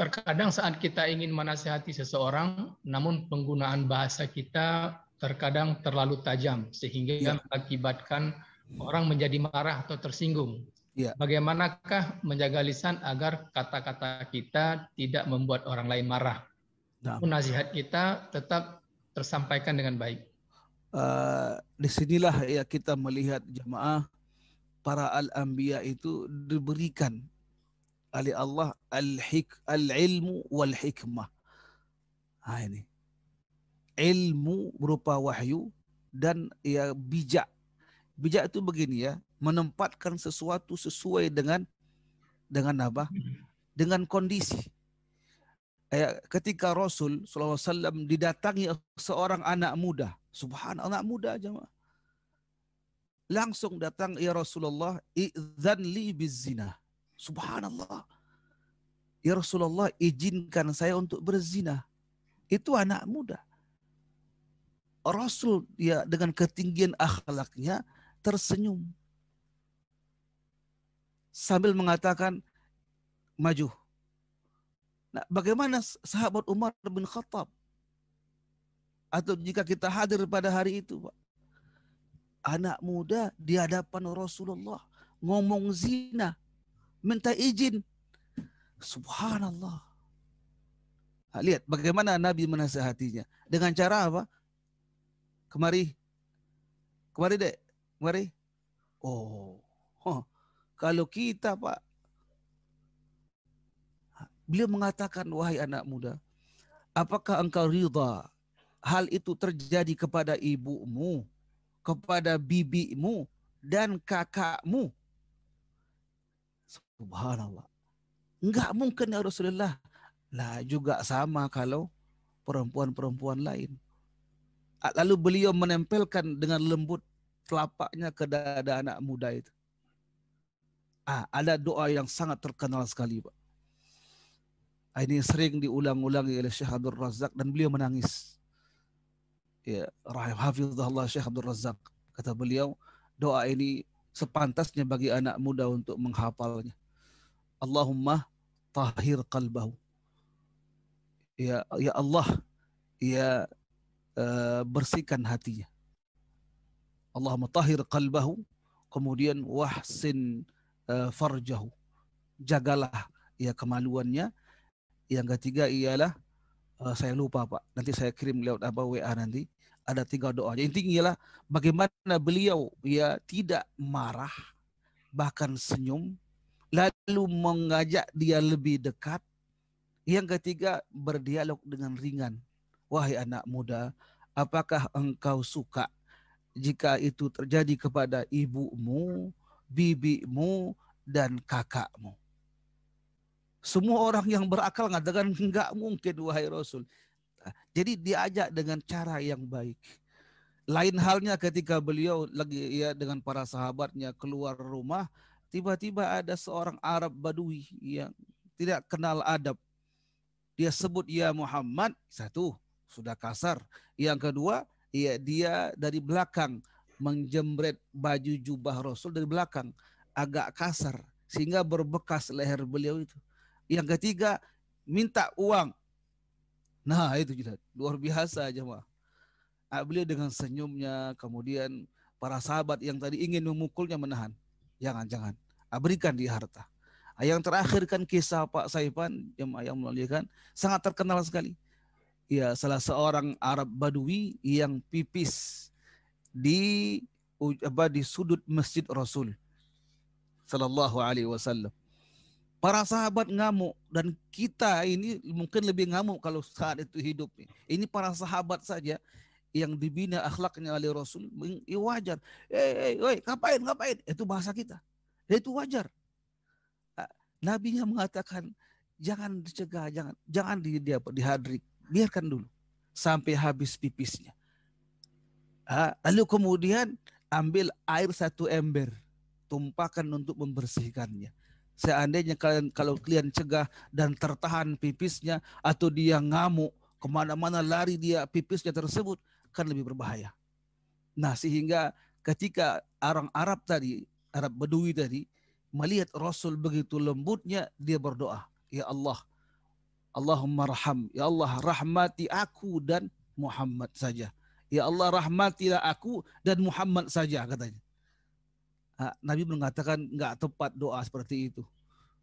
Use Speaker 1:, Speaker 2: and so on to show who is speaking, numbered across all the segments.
Speaker 1: Terkadang saat kita ingin menasihati seseorang, namun penggunaan bahasa kita terkadang terlalu tajam sehingga ya. mengakibatkan orang menjadi marah atau tersinggung. Ya. Bagaimanakah menjaga lisan agar kata-kata kita tidak membuat orang lain marah? Nah. Nasihat kita tetap tersampaikan dengan baik. Uh, eh, disinilah ya kita melihat jamaah para al-anbiya itu diberikan oleh Allah al-hik al-ilmu wal hikmah. Ha, ini. Ilmu berupa wahyu dan ya bijak. Bijak itu begini ya, menempatkan sesuatu sesuai dengan dengan apa? Dengan kondisi. ya ketika Rasul SAW didatangi seorang anak muda, subhanallah anak muda jemaah langsung datang ya Rasulullah izan li bizina Subhanallah. Ya Rasulullah izinkan saya untuk berzina. Itu anak muda. Rasul ya dengan ketinggian akhlaknya tersenyum. Sambil mengatakan maju. Nah, bagaimana sahabat Umar bin Khattab? Atau jika kita hadir pada hari itu, Pak. Anak muda di hadapan Rasulullah ngomong zina minta izin. Subhanallah. Ah, lihat bagaimana Nabi menasehatinya. Dengan cara apa? Kemari. Kemari dek. Kemari. Oh. oh. Kalau kita pak. Beliau mengatakan, wahai anak muda. Apakah engkau rida hal itu terjadi kepada ibumu, kepada bibimu, dan kakakmu? Subhanallah. Enggak mungkin ya Rasulullah. Lah juga sama kalau perempuan-perempuan lain. Ah, lalu beliau menempelkan dengan lembut telapaknya ke dada anak muda itu. Ah, ada doa yang sangat terkenal sekali, Pak. Ah, ini sering diulang-ulangi oleh Syekh Abdul Razak dan beliau menangis. Ya, rahim hafizahullah Syekh Abdul Razak. Kata beliau, doa ini sepantasnya bagi anak muda untuk menghafalnya. Allahumma tahhir qalbahu. Ya, ya Allah, ya uh, bersihkan hatinya. Allahumma tahhir qalbahu, kemudian wahsin uh, farjahu. Jagalah ya kemaluannya. Yang ketiga ialah uh, saya lupa Pak. Nanti saya kirim lewat apa WA nanti. Ada tiga doa. intinya ialah bagaimana beliau ya tidak marah bahkan senyum lalu mengajak dia lebih dekat. Yang ketiga, berdialog dengan ringan. Wahai anak muda, apakah engkau suka jika itu terjadi kepada ibumu, bibimu, dan kakakmu? Semua orang yang berakal mengatakan enggak mungkin wahai Rasul. Jadi diajak dengan cara yang baik. Lain halnya ketika beliau lagi ya dengan para sahabatnya keluar rumah tiba-tiba ada seorang Arab Badui yang tidak kenal adab. Dia sebut ya Muhammad satu sudah kasar. Yang kedua, ya dia dari belakang menjembret baju jubah Rasul dari belakang agak kasar sehingga berbekas leher beliau itu. Yang ketiga, minta uang. Nah, itu juga luar biasa jemaah. Ah, beliau dengan senyumnya, kemudian para sahabat yang tadi ingin memukulnya menahan. Jangan, jangan. Ah, berikan dia harta. Ah, yang terakhir kan kisah Pak Saifan yang ayang melanjutkan sangat terkenal sekali. Ya, salah seorang Arab Badui yang pipis di apa di sudut Masjid Rasul sallallahu alaihi wasallam. Para sahabat ngamuk dan kita ini mungkin lebih ngamuk kalau saat itu hidup. Ini para sahabat saja yang dibina akhlaknya oleh Rasul ya wajar. Eh, hey, eh, eh, hey, ngapain, ngapain? Itu bahasa kita. Ya itu wajar. Ah, Nabi yang mengatakan jangan dicegah, jangan jangan di, di, dihadrik, biarkan dulu sampai habis pipisnya. Ah, lalu kemudian ambil air satu ember, tumpahkan untuk membersihkannya. Seandainya kalian kalau kalian cegah dan tertahan pipisnya atau dia ngamuk kemana-mana lari dia pipisnya tersebut, akan lebih berbahaya. Nah sehingga ketika orang Arab tadi, Arab Bedui tadi, melihat Rasul begitu lembutnya, dia berdoa, Ya Allah, Allahumma raham, Ya Allah rahmati aku dan Muhammad saja. Ya Allah rahmatilah aku dan Muhammad saja katanya. Ah, Nabi mengatakan nggak tepat doa seperti itu.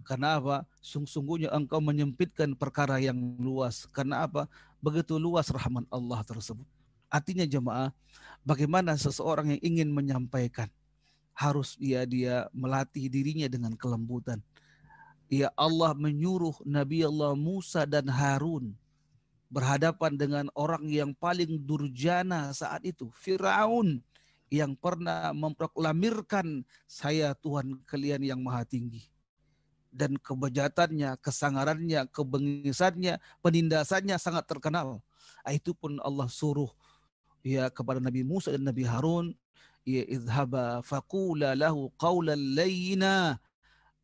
Speaker 1: Karena apa? Sungguhnya engkau menyempitkan perkara yang luas. Karena apa? Begitu luas rahmat Allah tersebut. Artinya jemaah, bagaimana seseorang yang ingin menyampaikan harus ia ya dia melatih dirinya dengan kelembutan. Ya Allah menyuruh Nabi Allah Musa dan Harun berhadapan dengan orang yang paling durjana saat itu, Firaun yang pernah memproklamirkan saya Tuhan kalian yang maha tinggi. Dan kebejatannya, kesangarannya, kebengisannya, penindasannya sangat terkenal. Ah, itu pun Allah suruh ya kepada Nabi Musa dan Nabi Harun ya izhaba faqula lahu qawlan layyina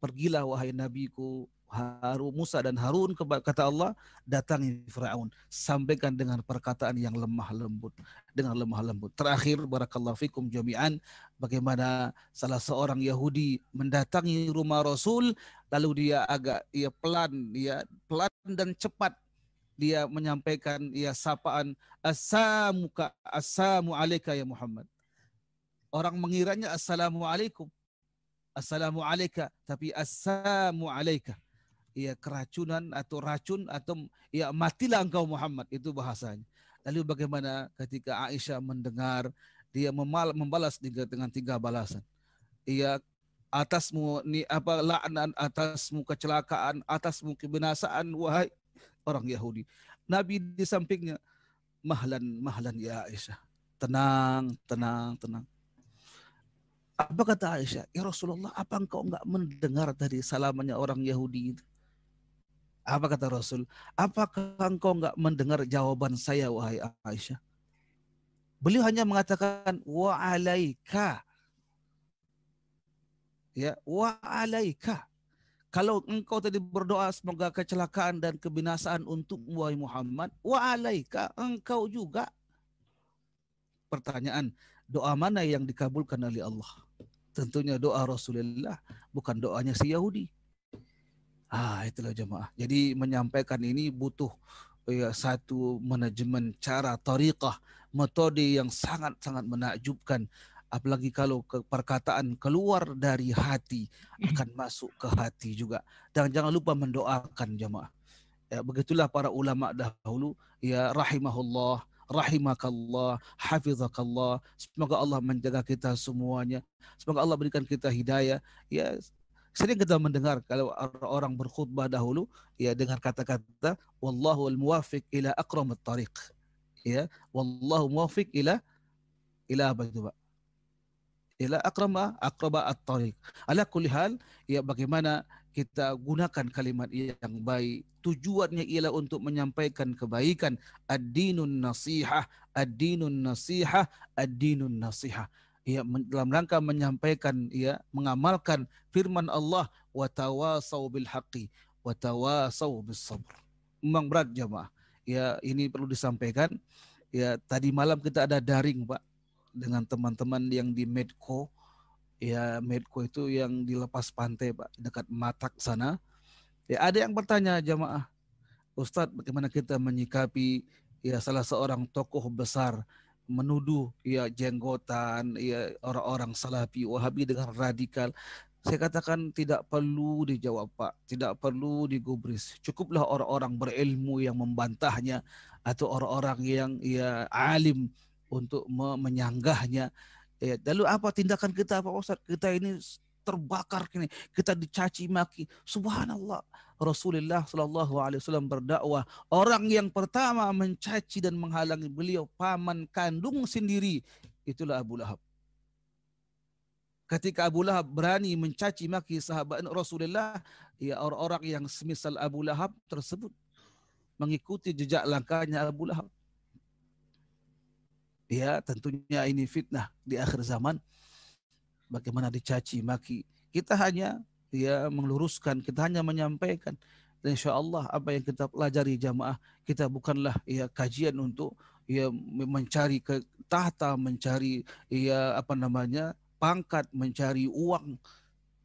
Speaker 1: pergilah wahai nabiku Harun Musa dan Harun kata Allah datangi Firaun sampaikan dengan perkataan yang lemah lembut dengan lemah lembut terakhir barakallahu fikum jami'an bagaimana salah seorang Yahudi mendatangi rumah Rasul lalu dia agak ya pelan dia pelan dan cepat dia menyampaikan ya sapaan assamuka assamu alayka ya Muhammad. Orang mengiranya assalamu alaikum. Assalamu alayka tapi assamu alayka. Ya keracunan atau racun atau ya matilah engkau Muhammad itu bahasanya. Lalu bagaimana ketika Aisyah mendengar dia membalas dengan tiga balasan. Ia atasmu ni apa laknat atasmu kecelakaan atasmu kebinasaan wahai orang Yahudi. Nabi di sampingnya, mahlan, mahlan ya Aisyah. Tenang, tenang, tenang. Apa kata Aisyah? Ya Rasulullah, apa engkau enggak mendengar dari salamannya orang Yahudi itu? Apa kata Rasul? Apakah engkau enggak mendengar jawaban saya, wahai Aisyah? Beliau hanya mengatakan, wa'alaika. Ya, wa'alaika. Kalau engkau tadi berdoa semoga kecelakaan dan kebinasaan untuk wahai Muhammad, wa alaika engkau juga. Pertanyaan, doa mana yang dikabulkan oleh Allah? Tentunya doa Rasulullah, bukan doanya si Yahudi. Ah, itulah jemaah. Jadi menyampaikan ini butuh ya, satu manajemen cara tariqah, metode yang sangat-sangat menakjubkan apalagi kalau perkataan keluar dari hati hmm. akan masuk ke hati juga dan jangan lupa mendoakan jemaah ya, begitulah para ulama dahulu ya rahimahullah rahimakallah hafizakallah semoga Allah menjaga kita semuanya semoga Allah berikan kita hidayah ya sering kita mendengar kalau orang berkhutbah dahulu ya dengan kata-kata wallahu al-muwafiq ila aqramat tariq ya wallahu muwafiq ila ila apa itu Pak? Ila akrama akraba at-tariq. Ala kulli hal, ya bagaimana kita gunakan kalimat yang baik. Tujuannya ialah untuk menyampaikan kebaikan. Ad-dinun nasihah, ad-dinun nasihah, ad-dinun nasihah. Ya, dalam rangka menyampaikan, ya, mengamalkan firman Allah, tawasau bil haqqi, tawasau bis sabr. Memang berat jemaah. Ya, ini perlu disampaikan. Ya, tadi malam kita ada daring, Pak dengan teman-teman yang di Medco. Ya, Medco itu yang dilepas pantai, Pak, dekat Matak sana. Ya, ada yang bertanya jamaah, Ustadz, bagaimana kita menyikapi ya salah seorang tokoh besar menuduh ya jenggotan ya orang-orang salafi wahabi dengan radikal saya katakan tidak perlu dijawab Pak, tidak perlu digubris. Cukuplah orang-orang berilmu yang membantahnya atau orang-orang yang ya alim untuk menyanggahnya. Ya, lalu apa tindakan kita apa Ustaz? Kita ini terbakar kini, kita dicaci maki. Subhanallah. Rasulullah Shallallahu Alaihi Wasallam berdakwah orang yang pertama mencaci dan menghalangi beliau paman kandung sendiri itulah Abu Lahab. Ketika Abu Lahab berani mencaci maki sahabat Rasulullah, ya orang-orang yang semisal Abu Lahab tersebut mengikuti jejak langkahnya Abu Lahab ya tentunya ini fitnah di akhir zaman bagaimana dicaci maki kita hanya ya meluruskan kita hanya menyampaikan dan insya Allah apa yang kita pelajari jamaah kita bukanlah ya kajian untuk ya mencari ke tahta mencari ya apa namanya pangkat mencari uang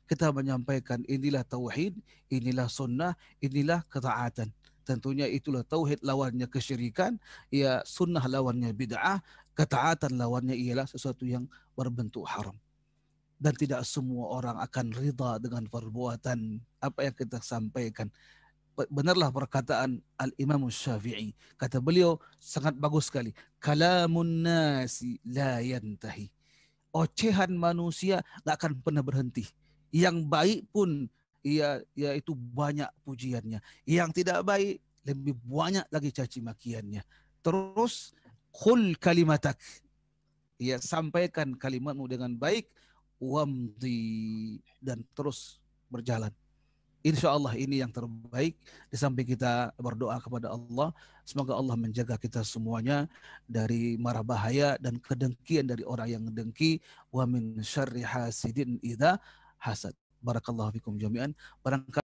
Speaker 1: kita menyampaikan inilah tauhid inilah sunnah inilah ketaatan tentunya itulah tauhid lawannya kesyirikan ya sunnah lawannya bid'ah ketaatan lawannya ialah sesuatu yang berbentuk haram dan tidak semua orang akan rida dengan perbuatan apa yang kita sampaikan benarlah perkataan al imam syafi'i kata beliau sangat bagus sekali kalamun nasi la yantahi ocehan manusia tak akan pernah berhenti yang baik pun ia yaitu banyak pujiannya. Yang tidak baik lebih banyak lagi caci makiannya. Terus kul kalimatak. Ya sampaikan kalimatmu dengan baik wamdi dan terus berjalan. Insya Allah ini yang terbaik. Di samping kita berdoa kepada Allah, semoga Allah menjaga kita semuanya dari marah bahaya dan kedengkian dari orang yang dengki. Wa min syarri hasidin idza hasad. Barakallahu fikum jami'an. Barangkali